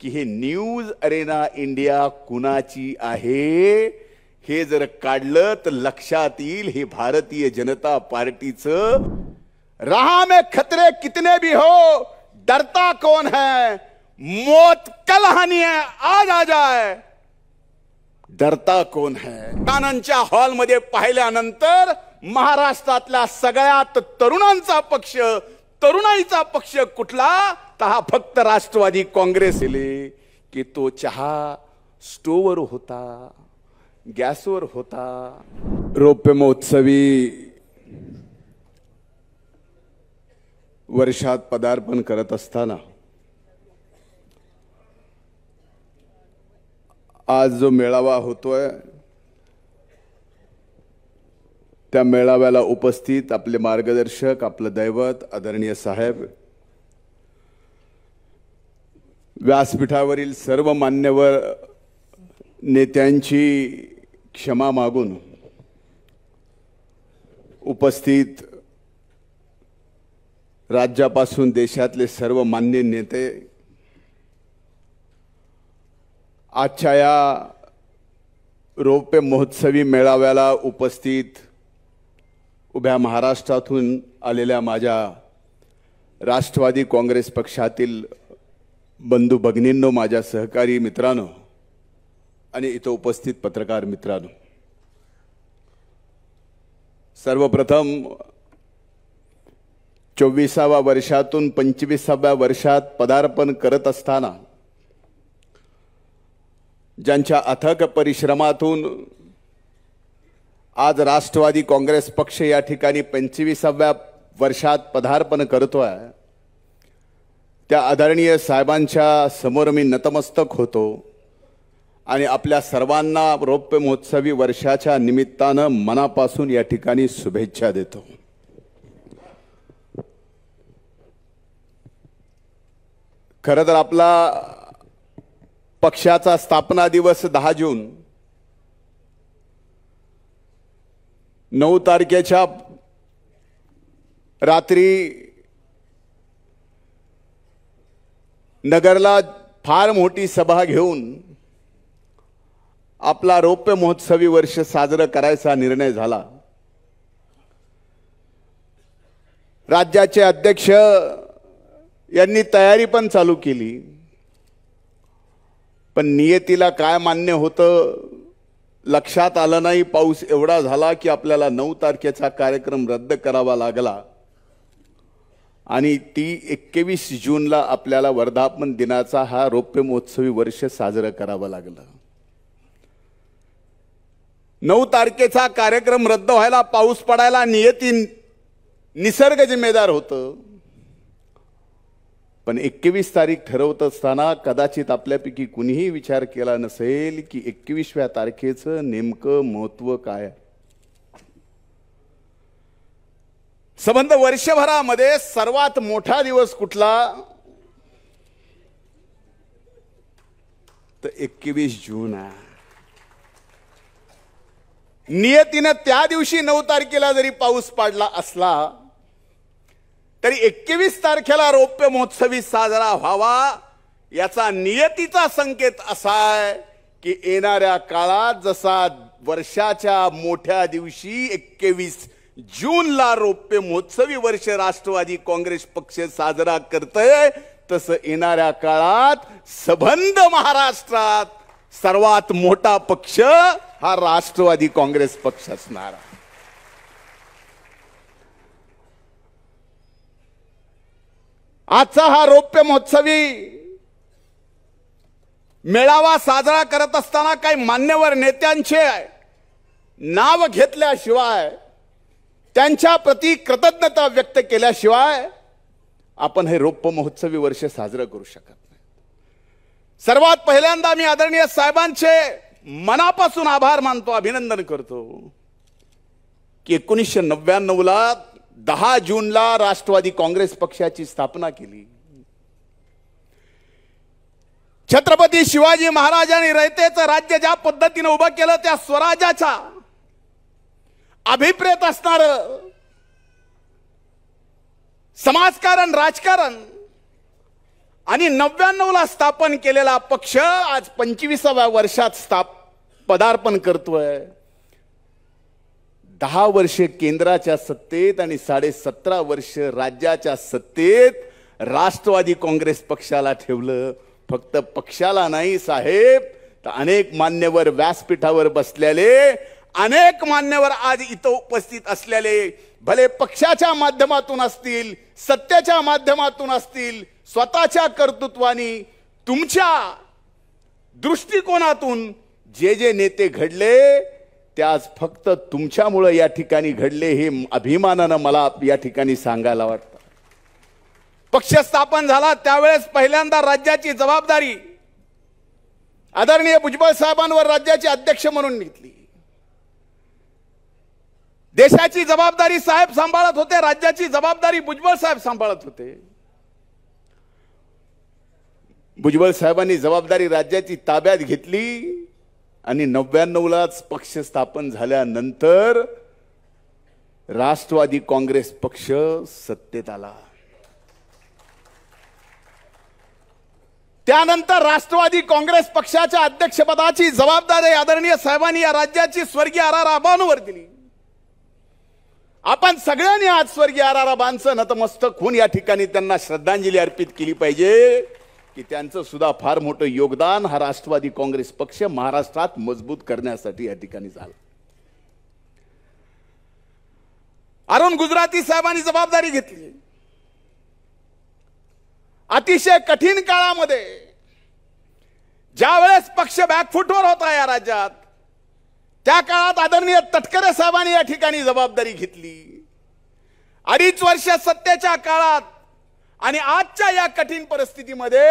की हे news Arena India कुणाची आहे हे जर काढलं तर लक्षात येईल हे भारतीय जनता पार्टीच रहा में खतरे कितने भी हो डरता कौन है मौत कल हानी है आज आ जाए डरता कोण है कानांच्या हॉलमध्ये पाहिल्यानंतर महाराष्ट्रातल्या सगळ्यात तरुणांचा पक्ष तरुणाईचा पक्ष कुठला आता फक्त राष्ट्रवादी काँग्रेस येले की तो चहा स्टोवर होता गॅसवर होता रौप्य महोत्सवी वर्षात पदार्पण करत असताना आज जो मेळावा होतोय त्या मेळाव्याला उपस्थित आपले मार्गदर्शक आपलं दैवत आदरणीय साहेब व्यासपीठावरील सर्व मान्यवर नेत्यांची क्षमा मागून उपस्थित राज्यापासून देशातले सर्व मान्य नेते आजच्या या रौप्य महोत्सवी मेळाव्याला उपस्थित उभ्या महाराष्ट्रातून आलेल्या माझ्या राष्ट्रवादी काँग्रेस पक्षातील बंधू भगिनींनो माझ्या सहकारी मित्रांनो आणि इथं उपस्थित पत्रकार मित्रांनो सर्वप्रथम चोवीसाव्या वर्षातून पंचवीसाव्या वर्षात पदार्पण करत असताना ज्यांच्या अथक परिश्रमातून आज राष्ट्रवादी काँग्रेस पक्ष या ठिकाणी पंचवीसाव्या वर्षात पदार्पण करतो आहे त्या आदरणीय साहेबांच्या समोर मी नतमस्तक होतो आणि आपल्या सर्वांना रौप्य महोत्सवी वर्षाच्या निमित्तानं मनापासून या ठिकाणी शुभेच्छा देतो खरं तर आपला पक्षाचा स्थापना दिवस दहा जून नऊ तारखेच्या रात्री नगरला फार मोठी सभा घेऊन आपला रौप्य महोत्सवी वर्ष साजरं करायचा निर्णय झाला राज्याचे अध्यक्ष यांनी तयारी पण चालू केली पण नियतीला काय मान्य होतं लक्षात आलं नाही पाऊस एवढा झाला की आपल्याला नऊ तारखेचा कार्यक्रम रद्द करावा लागला आणि ती एकवीस जूनला आपल्याला वर्धापन दिनाचा हा रौप्य महोत्सवी वर्ष साजरं करावं लागलं नऊ तारखेचा कार्यक्रम रद्द व्हायला पाऊस पडायला नियती निसर्ग जिम्मेदार होतं पण एकवीस तारीख ठरवत असताना कदाचित आपल्यापैकी कुणीही विचार केला नसेल की एकवीसव्या तारखेचं नेमकं महत्त्व काय संबंध वर्षभरामध्ये सर्वात मोठा दिवस कुठला तर एकवीस जून नियतीनं त्या दिवशी नऊ तारखेला जरी पाऊस पाडला असला तरी एकवीस तारखेला रौप्य महोत्सवी साजरा व्हावा याचा नियतीचा संकेत असा आहे की येणाऱ्या काळात जसा वर्षाच्या मोठ्या दिवशी एकवीस जूनला रौप्य महोत्सवी वर्ष राष्ट्रवादी काँग्रेस पक्ष साजरा करतय तसं येणाऱ्या काळात सबंध महाराष्ट्रात सर्वात मोठा पक्ष हा राष्ट्रवादी काँग्रेस पक्ष असणार आजचा हा रौप्य महोत्सवी मेळावा साजरा करत असताना काही मान्यवर नेत्यांचे नाव घेतल्याशिवाय त्यांच्या प्रति कृतज्ञता व्यक्त केल्याशिवाय आपण हे रौप्य महोत्सवी वर्ष साजरं करू शकत नाही सर्वात पहिल्यांदा मी आदरणीय साहेबांचे मनापासून आभार मानतो अभिनंदन करतो की एकोणीसशे नव्याण्णवला दहा जूनला राष्ट्रवादी काँग्रेस पक्षाची स्थापना केली छत्रपती शिवाजी महाराजांनी रयतेचं राज्य ज्या पद्धतीनं उभं केलं त्या स्वराज्याच्या अभिप्रेत असणार समाजकारण राजकारण आणि नव्याण्णवला स्थापन केलेला पक्ष आज पंचवीसाव्या वर्षात स्थाप पदार्पण करतोय दहा वर्षे केंद्राच्या सत्तेत आणि साडे सतरा वर्ष राज्याच्या सत्तेत राष्ट्रवादी काँग्रेस पक्षाला ठेवलं फक्त पक्षाला नाही साहेब तर अनेक मान्यवर व्यासपीठावर बसलेले अनेक मान्यवर आज इथं उपस्थित असलेले भले पक्षाच्या माध्यमातून असतील सत्याच्या माध्यमातून असतील स्वतःच्या कर्तृत्वानी तुमच्या दृष्टिकोनातून जे जे नेते घडले ते आज फक्त तुमच्यामुळं या ठिकाणी घडले हे अभिमानानं मला या ठिकाणी सांगायला वाटतं पक्ष स्थापन झाला त्यावेळेस पहिल्यांदा राज्याची जबाबदारी आदरणीय भुजबळ साहेबांवर राज्याचे अध्यक्ष म्हणून घेतली देशाची जबाबदारी साहेब सांभाळत होते राज्याची जबाबदारी भुजबळ साहेब सांभाळत होते भुजबळ साहेबांनी जबाबदारी राज्याची ताब्यात घेतली आणि लाच पक्ष स्थापन झाल्यानंतर राष्ट्रवादी काँग्रेस पक्ष सत्तेत आला त्यानंतर राष्ट्रवादी काँग्रेस पक्षाच्या अध्यक्षपदाची जबाबदारी आदरणीय साहेबांनी या राज्याची स्वर्गीय आरा आर दिली आपण सगळ्यांनी आज स्वर्गीय आर नतमस्तक होऊन या ठिकाणी त्यांना श्रद्धांजली अर्पित केली पाहिजे की त्यांचं सुद्धा फार मोठं योगदान हा राष्ट्रवादी काँग्रेस पक्ष महाराष्ट्रात मजबूत करण्यासाठी या ठिकाणी झाला अरुण गुजराती साहेबांनी जबाबदारी घेतली अतिशय कठीण काळामध्ये ज्यावेळेस वेळेस पक्ष बॅकफुटवर होता या राज्यात त्या काळात आदरणीय तटकरे साहेबांनी या ठिकाणी जबाबदारी घेतली अडीच वर्ष सत्तेच्या काळात आणि आजच्या या कठीण परिस्थितीमध्ये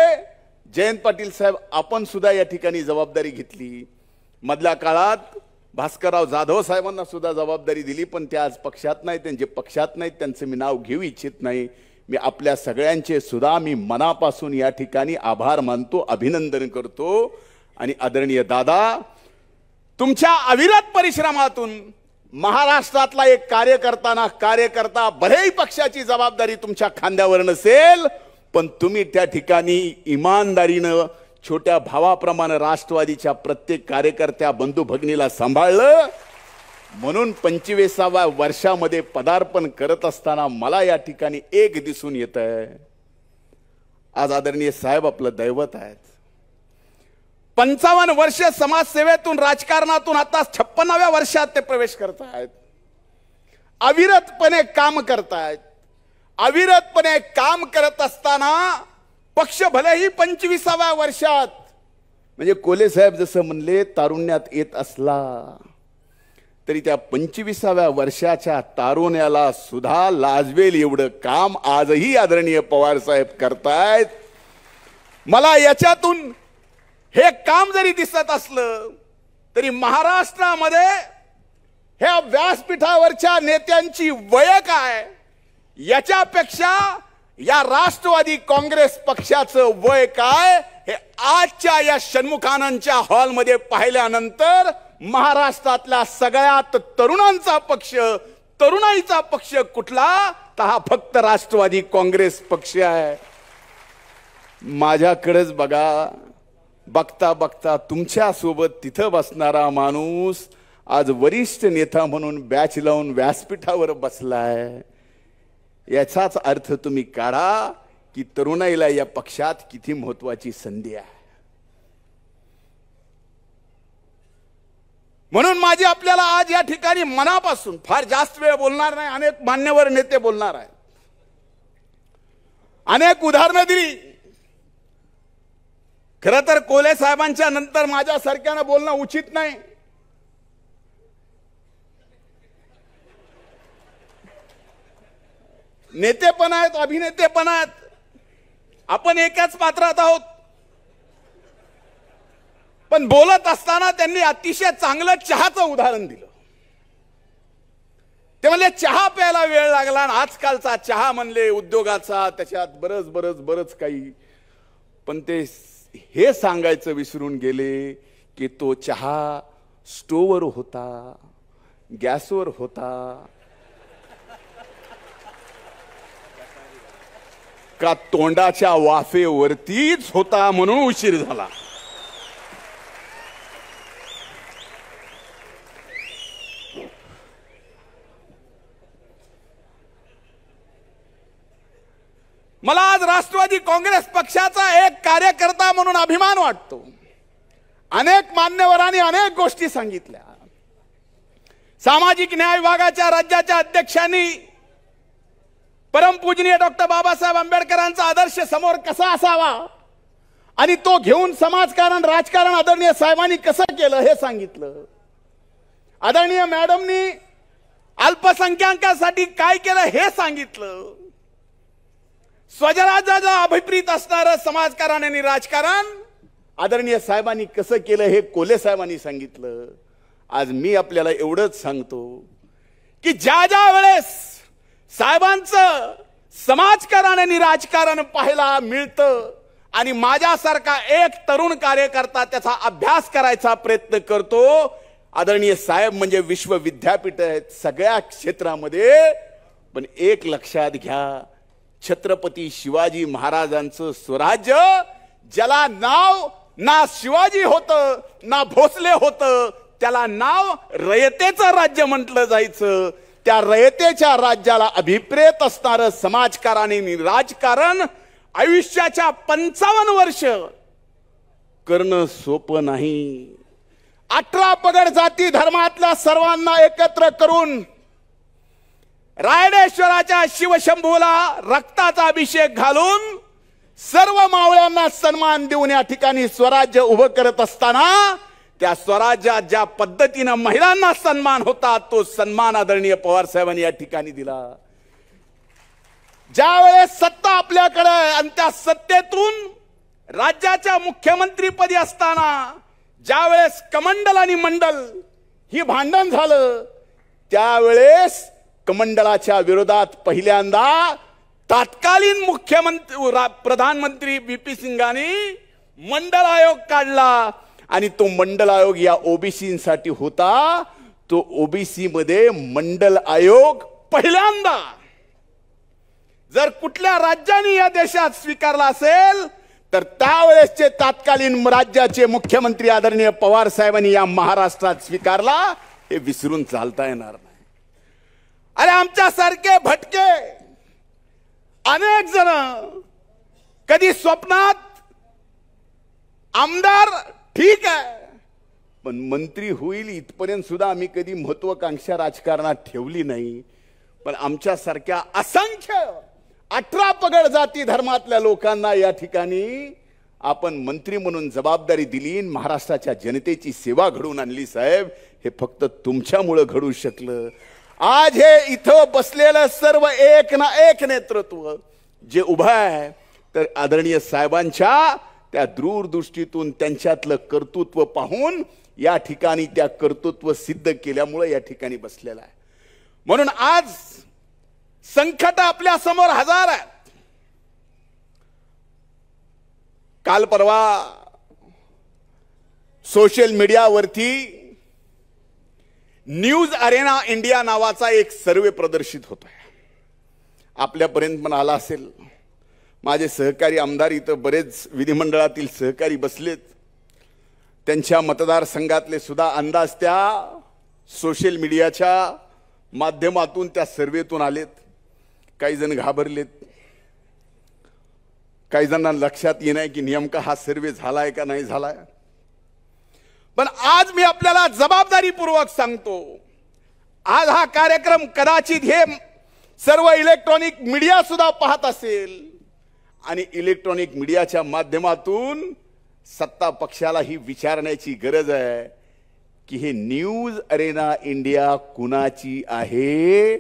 जयंत पाटील साहेब आपण सुद्धा या ठिकाणी जबाबदारी घेतली मधल्या काळात भास्करराव जाधव साहेबांना सुद्धा जबाबदारी दिली पण ते आज पक्षात नाही त्यांचे पक्षात नाहीत त्यांचं मी नाव घेऊ इच्छित नाही मी आपल्या सगळ्यांचे सुद्धा मी मनापासून या ठिकाणी आभार मानतो अभिनंदन करतो आणि आदरणीय दादा तुमच्या अविरत परिश्रमातून महाराष्ट्रातला एक कार्यकर्ताना कार्यकर्ता भलेही पक्षाची जबाबदारी तुमच्या खांद्यावर नसेल पण तुम्ही त्या ठिकाणी इमानदारीनं छोट्या भावाप्रमाणे राष्ट्रवादीच्या प्रत्येक कार्यकर्त्या बंधू भगिनीला सांभाळलं म्हणून पंचवीसाव्या वर्षामध्ये पदार्पण करत असताना मला या ठिकाणी एक दिसून येत आहे आज आदरणीय साहेब आपलं दैवत आहेत पंचावन्न वर्ष समाजसेवेतून राजकारणातून आता छप्पनाव्या वर्षात ते प्रवेश करत आहेत अविरतपणे काम आहेत अविरतपणे काम करत असताना पक्ष भलेही पंचवीसाव्या वर्षात म्हणजे कोले साहेब जसं म्हणले तारुण्यात येत असला तरी त्या पंचवीसाव्या वर्षाच्या तारुण्याला सुद्धा लाजवेल एवढं काम आजही आदरणीय पवार साहेब करतायत मला याच्यातून हे काम जरी दिसत असलं तरी महाराष्ट्रामध्ये ह्या व्यासपीठावरच्या नेत्यांची वय काय याच्यापेक्षा या राष्ट्रवादी काँग्रेस पक्षाचं वय काय हे आजच्या या षण्मुखानंदच्या हॉलमध्ये पाहिल्यानंतर महाराष्ट्रातल्या सगळ्यात तरुणांचा पक्ष तरुणाईचा पक्ष कुठला तर हा फक्त राष्ट्रवादी काँग्रेस पक्ष आहे माझ्याकडेच बघा बघता बघता तुमच्यासोबत तिथं बसणारा माणूस आज वरिष्ठ नेता म्हणून बॅच लावून व्यासपीठावर बसलाय याचाच अर्थ तुम्ही काढा की तरुणाईला या पक्षात किती महत्वाची संधी आहे म्हणून माझी आपल्याला आज या ठिकाणी मनापासून फार जास्त वेळ बोलणार नाही अनेक मान्यवर नेते बोलणार आहेत अनेक उदाहरणं दिली खरं तर कोले साहेबांच्या नंतर माझ्या सारख्यानं बोलणं उचित नाही नेते पण आहेत अभिनेते पण आहेत आपण एकाच पात्रात आहोत पण बोलत असताना त्यांनी अतिशय चांगलं चहाचं उदाहरण दिलं ते म्हणजे चहा प्यायला वेळ लागला आणि आजकालचा चहा म्हणले उद्योगाचा त्याच्यात बरंच बरंच बरंच काही पण ते हे सांगायचं विसरून गेले की तो चहा स्टोवर होता गॅसवर होता का तोंडाच्या वाफेवरतीच होता म्हणून उशीर झाला मला आज राष्ट्रवादी काँग्रेस पक्षाचा एक कार्यकर्ता म्हणून अभिमान वाटतो अनेक मान्यवरांनी अनेक गोष्टी सांगितल्या सामाजिक न्याय विभागाच्या राज्याच्या अध्यक्षांनी परमपूजनीय डॉक्टर बाबासाहेब आंबेडकरांचा आदर्श समोर कसा असावा आणि तो घेऊन समाजकारण राजकारण आदरणीय साहेबांनी कसं केलं हे सांगितलं आदरणीय मॅडमनी अल्पसंख्याकांसाठी काय केलं हे सांगितलं स्वजराजाचा अभिप्रीत असणारं समाजकारण आणि राजकारण आदरणीय साहेबांनी कसं केलं हे कोले साहेबांनी सांगितलं आज मी आपल्याला एवढंच सांगतो की ज्या ज्या वेळेस साहेबांचं समाजकारण आणि राजकारण पाहायला मिळतं आणि माझ्यासारखा एक तरुण कार्यकर्ता त्याचा अभ्यास करायचा प्रयत्न करतो आदरणीय साहेब म्हणजे विश्वविद्यापीठ आहेत सगळ्या क्षेत्रामध्ये पण एक लक्षात घ्या छत्रपती शिवाजी महाराजांचं स्वराज्य ज्याला नाव ना शिवाजी होतं ना भोसले होतं त्याला नाव रयतेचं राज्य म्हटलं जायचं त्या रयतेच्या राज्याला अभिप्रेत असणारं समाजकाराने राजकारण आयुष्याच्या पंचावन्न वर्ष करणं सोपं नाही अठरा पगड जाती धर्मातल्या सर्वांना एकत्र करून रायडेश्वराच्या शिवशंभूला रक्ताचा अभिषेक घालून सर्व मावळ्यांना सन्मान देऊन या ठिकाणी स्वराज्य उभं करत असताना त्या स्वराज्यात ज्या पद्धतीनं महिलांना सन्मान होता तो सन्मान आदरणीय पवार साहेबांनी या ठिकाणी दिला ज्या वेळेस सत्ता आपल्याकडे आणि त्या सत्तेतून राज्याच्या मुख्यमंत्रीपदी असताना ज्या वेळेस कमंडल आणि मंडल ही भांडण झालं त्यावेळेस कमंडळाच्या विरोधात पहिल्यांदा तत्कालीन मुख्यमंत्री प्रधानमंत्री बी पी सिंगांनी मंडल आयोग काढला आणि तो मंडल आयोग या ओबीसीसाठी होता तो ओबीसी मध्ये मंडल आयोग पहिल्यांदा जर कुठल्या राज्याने या देशात स्वीकारला असेल तर त्यावेळेसचे तात्कालीन राज्याचे मुख्यमंत्री आदरणीय पवार साहेबांनी या महाराष्ट्रात स्वीकारला हे विसरून चालता येणार अरे सारखे भटके अनेक जण कधी स्वप्नात आमदार ठीक आहे पण मंत्री होईल इथपर्यंत सुद्धा आम्ही कधी महत्वाकांक्षा राजकारणात ठेवली नाही पण आमच्यासारख्या असंख्य अठरा पगड जाती धर्मातल्या लोकांना या ठिकाणी आपण मंत्री म्हणून जबाबदारी दिली महाराष्ट्राच्या जनतेची सेवा घडून आणली साहेब हे फक्त तुमच्यामुळं घडू शकलं आज हे इथं बसलेलं सर्व एक ना एक नेतृत्व जे उभं आहे तर आदरणीय साहेबांच्या त्या दूरदृष्टीतून त्यांच्यातलं कर्तृत्व पाहून या ठिकाणी त्या कर्तृत्व सिद्ध केल्यामुळे या ठिकाणी बसलेलं आहे म्हणून आज संकट आपल्या समोर हजार आहेत काल परवा सोशल मीडियावरती न्यूज अरेना इंडिया नावाचा एक सर्वे प्रदर्शित आहे आपल्यापर्यंत पण आला असेल माझे सहकारी आमदार इथं बरेच विधिमंडळातील सहकारी बसलेत त्यांच्या मतदारसंघातले सुद्धा अंदाज त्या सोशल मीडियाच्या माध्यमातून त्या सर्वेतून आलेत काही जण घाबरलेत काही जणांना लक्षात येणार की नेमका हा सर्वे झालाय का नाही झालाय पण आज मी आपल्याला जबाबदारीपूर्वक सांगतो आज हा कार्यक्रम कदाचित हे सर्व इलेक्ट्रॉनिक मीडिया सुद्धा पाहत असेल आणि इलेक्ट्रॉनिक मीडियाच्या माध्यमातून सत्ता पक्षाला ही विचारण्याची गरज आहे की हे न्यूज अरेना इंडिया कुणाची आहे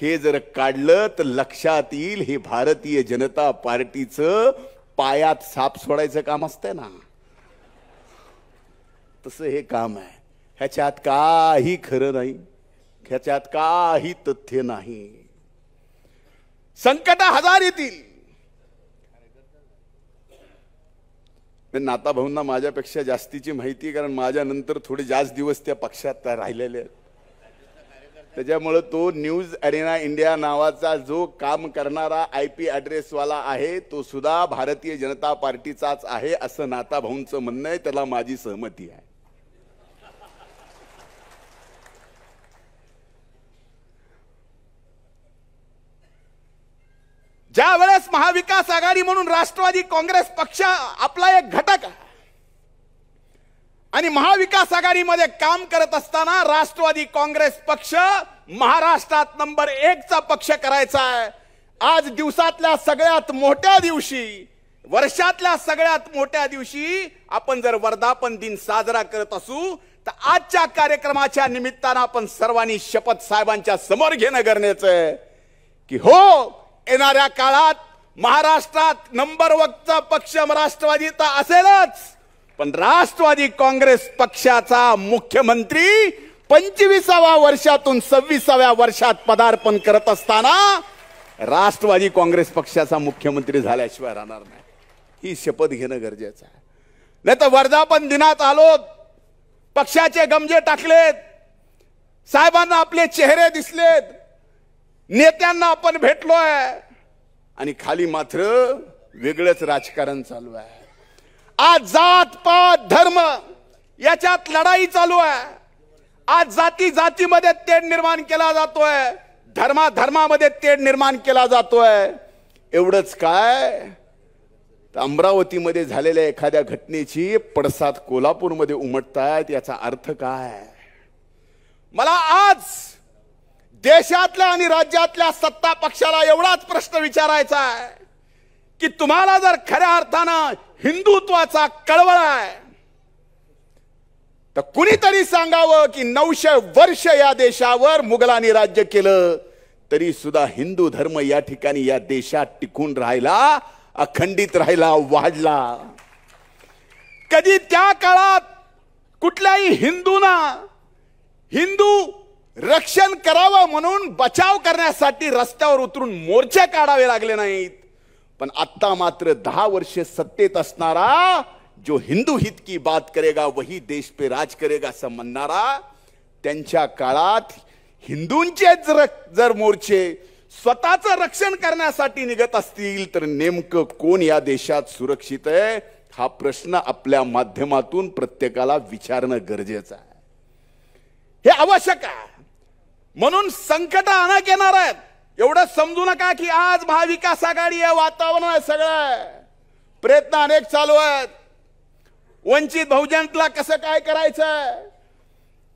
हे जर काढलं तर लक्षात येईल हे भारतीय जनता पार्टीचं पायात साप सोडायचं काम असतंय ना तसं हे काम आहे ह्याच्यात काही खरं नाही ह्याच्यात काही तथ्य नाही संकट हजार येतील नाता भाऊंना माझ्यापेक्षा जास्तीची माहिती कारण माझ्यानंतर थोडे जास्त दिवस त्या पक्षात राहिलेले आहेत त्याच्यामुळं तो न्यूज अरेना इंडिया नावाचा जो काम करणारा आय पी ॲड्रेसवाला आहे तो सुद्धा भारतीय जनता पार्टीचाच आहे असं नाता भाऊंचं म्हणणं आहे त्याला माझी सहमती आहे ज्या वेळेस महाविकास आघाडी म्हणून राष्ट्रवादी काँग्रेस पक्ष आपला एक घटक आणि महाविकास आघाडीमध्ये काम करत असताना राष्ट्रवादी काँग्रेस पक्ष महाराष्ट्रात नंबर एकचा पक्ष करायचा आहे आज दिवसातल्या सगळ्यात मोठ्या दिवशी वर्षातल्या सगळ्यात मोठ्या दिवशी आपण जर वर्धापन दिन साजरा करत असू तर आजच्या कार्यक्रमाच्या निमित्तानं आपण सर्वांनी शपथ साहेबांच्या समोर घेणं गरजेचं आहे की हो येणाऱ्या काळात महाराष्ट्रात नंबर वनचा पक्ष तर असेलच पण राष्ट्रवादी काँग्रेस पक्षाचा मुख्यमंत्री पंचवीसाव्या वर्षातून सव्वीसाव्या वर्षात पदार्पण करत असताना राष्ट्रवादी काँग्रेस पक्षाचा मुख्यमंत्री झाल्याशिवाय राहणार नाही ही शपथ घेणं गरजेचं आहे नाही तर वर्धापन दिनात आलो पक्षाचे गमजे टाकलेत साहेबांना आपले चेहरे दिसलेत नेत्यांना आपण भेटलो आहे आणि खाली मात्र वेगळंच राजकारण चालू आहे आज जात पात धर्म याच्यात लढाई चालू आहे आज जाती जातीमध्ये तेढ निर्माण केला जातोय धर्मा धर्मामध्ये तेढ निर्माण केला जातोय एवढंच काय तर अमरावतीमध्ये झालेल्या एखाद्या घटनेची पडसाद कोल्हापूरमध्ये उमटतायत याचा अर्थ काय मला आज देशातल्या आणि राज्यातल्या सत्ता पक्षाला एवढाच प्रश्न विचारायचा आहे की तुम्हाला जर खऱ्या अर्थानं हिंदुत्वाचा कळवळ आहे तर कुणीतरी सांगावं की नऊशे वर्ष या देशावर मुघलांनी राज्य केलं तरी सुद्धा हिंदू धर्म या ठिकाणी या देशात टिकून राहिला अखंडित राहिला वाढला कधी त्या काळात कुठल्याही हिंदूना हिंदू रक्षण करावं म्हणून बचाव करण्यासाठी रस्त्यावर उतरून मोर्चे काढावे लागले नाहीत पण आत्ता मात्र दहा वर्षे सत्तेत असणारा जो हिंदू हित की बात करेगा वही देश पे राज करेगा असं म्हणणारा त्यांच्या काळात हिंदूंचे जर मोर्चे स्वतःचं रक्षण करण्यासाठी निघत असतील तर नेमकं कोण या देशात सुरक्षित आहे हा प्रश्न आपल्या माध्यमातून प्रत्येकाला विचारणं गरजेचं आहे हे आवश्यक आहे म्हणून संकट अनेक येणार आहेत एवढं समजू नका की आज महाविकास आघाडी आहे वातावरण आहे सगळं आहे प्रयत्न अनेक चालू आहेत वंचित बहुजनला कसं काय करायचं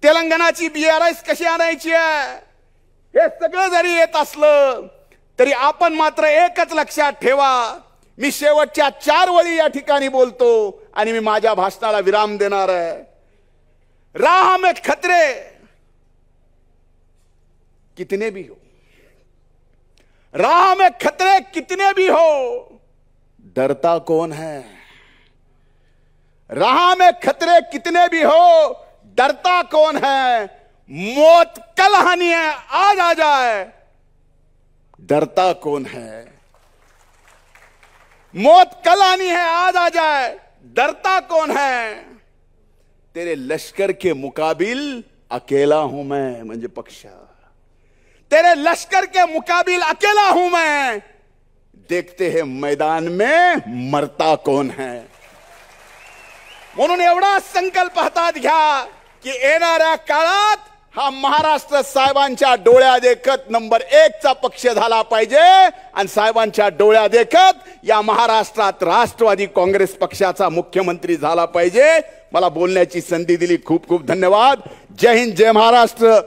तेलंगणाची बी आर एस कशी आणायची आहे हे सगळं जरी येत असलं तरी आपण मात्र एकच लक्षात ठेवा मी शेवटच्या चार वळी या ठिकाणी बोलतो आणि मी माझ्या भाषणाला विराम देणार आहे राम खत्रे कितने भी हो राह में खतरे कितने भी हो डरता कौन है राह में खतरे कितने भी हो डरता कौन है मौत कल हानि है आज आ जाए डरता कौन है मौत कल आनी है आज आ जाए डरता कौन है तेरे लश्कर के मुकाबिल अकेला हूं मैं मंजे पक्षा तेरे लश्कर के मुकाबिल अकेला हूं मैं देखते हैं मैदान में मरता कौन है म्हणून एवढा संकल्प हातात घ्या की येणाऱ्या काळात हा महाराष्ट्र साहेबांच्या डोळ्या देखत नंबर एकचा पक्ष झाला पाहिजे आणि साहेबांच्या डोळ्या देखत या महाराष्ट्रात राष्ट्रवादी काँग्रेस पक्षाचा मुख्यमंत्री झाला पाहिजे मला बोलण्याची संधी दिली खूप खूप धन्यवाद जय हिंद जय महाराष्ट्र